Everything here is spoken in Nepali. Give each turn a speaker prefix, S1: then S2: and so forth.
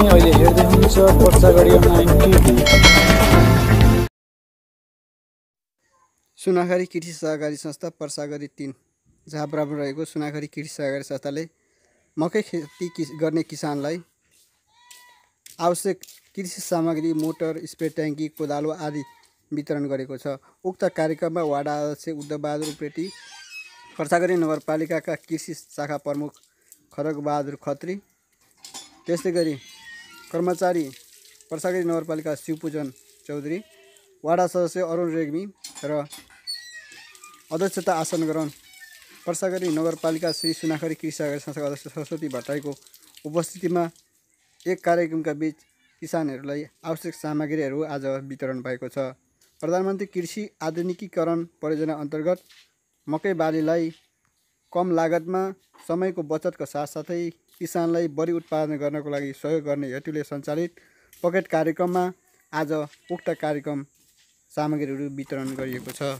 S1: तपाईँ अहिले हेर्दै हुनुहुन्छ पर्सागढी अनलाइन टिभी सुनाखरी कृषि सहकारी संस्था पर्सागरी तिन झाप्रामा रहेको सुनाखरी कृषि सहकारी संस्थाले मकै खेती कि गर्ने किसानलाई आवश्यक कृषि सामग्री मोटर स्प्रे ट्याङ्की कोदालो आदि वितरण गरेको छ उक्त कार्यक्रममा वाडा अध्यक्ष उद्धवबहादुर उप्रेटी पर्सागरी नगरपालिकाका कृषि शाखा प्रमुख खरगबहादुर खत्री त्यस्तै गरी कर्मचारी प्रसागरी नगरपालिका शिवपूजन चौधरी वाडा सदस्य अरुण रेग्मी र अध्यक्षता आसन ग्रहण प्रसागरी नगरपालिका श्री सुनाखरी कृषि सहकारी अध्यक्ष सरस्वती भट्टाईको उपस्थितिमा एक कार्यक्रमका बिच किसानहरूलाई आवश्यक सामग्रीहरू आज वितरण भएको छ प्रधानमन्त्री कृषि आधुनिकीकरण परियोजना अन्तर्गत मकै बालीलाई कम लागतमा समयको बचतको साथसाथै किसानलाई बढी उत्पादन गर्नको लागि सहयोग गर्ने हेतुले सञ्चालित पकेट कार्यक्रममा आज उक्त कार्यक्रम सामग्रीहरू वितरण गरिएको छ